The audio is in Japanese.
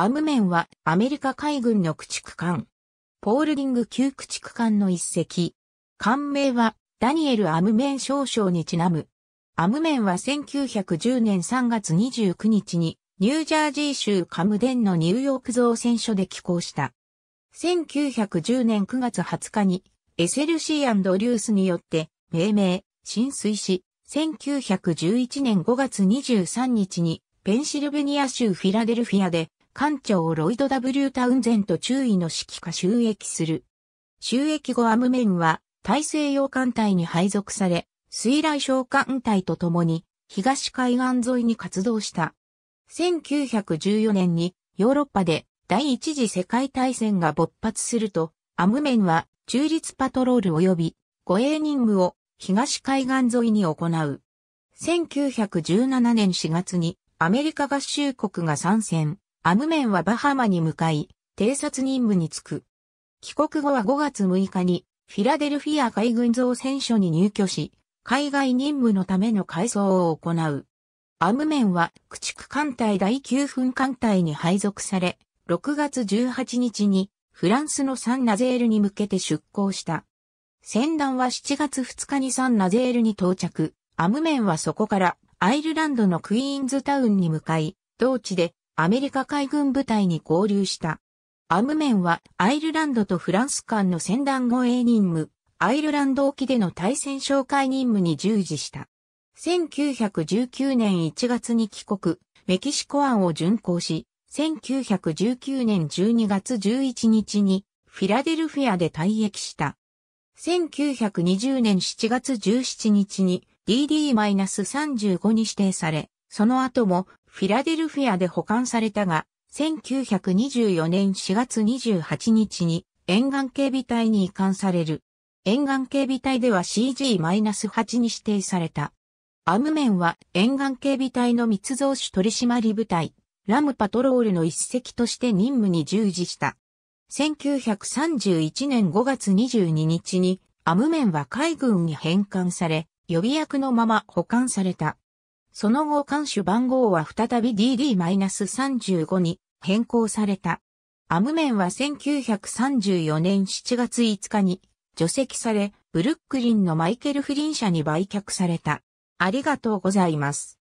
アムメンはアメリカ海軍の駆逐艦。ポールディング級駆逐艦の一隻。艦名はダニエル・アムメン少将にちなむ。アムメンは1910年3月29日にニュージャージー州カムデンのニューヨーク造船所で寄港した。1910年9月20日にエセルシーリュースによって命名、浸水し、1911年5月23日にペンシルベニア州フィラデルフィアで艦長ロイド W タウンゼント中尉の指揮下収益する。収益後アムメンは大西洋艦隊に配属され、水雷小艦隊と共に東海岸沿いに活動した。1914年にヨーロッパで第一次世界大戦が勃発すると、アムメンは中立パトロール及び護衛任務を東海岸沿いに行う。1917年4月にアメリカ合衆国が参戦。アムメンはバハマに向かい、偵察任務に就く。帰国後は5月6日に、フィラデルフィア海軍造船所に入居し、海外任務のための改装を行う。アムメンは駆逐艦隊第9分艦隊に配属され、6月18日にフランスのサンナゼールに向けて出港した。船団は7月2日にサンナゼールに到着。アムメンはそこからアイルランドのクイーンズタウンに向かい、同地でアメリカ海軍部隊に合流した。アムメンはアイルランドとフランス間の船団護衛任務、アイルランド沖での対戦紹介任務に従事した。1919年1月に帰国、メキシコ湾を巡航し、1919年12月11日にフィラデルフィアで退役した。1920年7月17日に DD-35 に指定され、その後もフィラデルフィアで保管されたが、1924年4月28日に沿岸警備隊に移管される。沿岸警備隊では CG-8 に指定された。アムメンは沿岸警備隊の密造種取締部隊、ラムパトロールの一隻として任務に従事した。1931年5月22日にアムメンは海軍に返還され、予備役のまま保管された。その後監守番号は再び DD-35 に変更された。アムメンは1934年7月5日に除籍され、ブルックリンのマイケル・フリン社に売却された。ありがとうございます。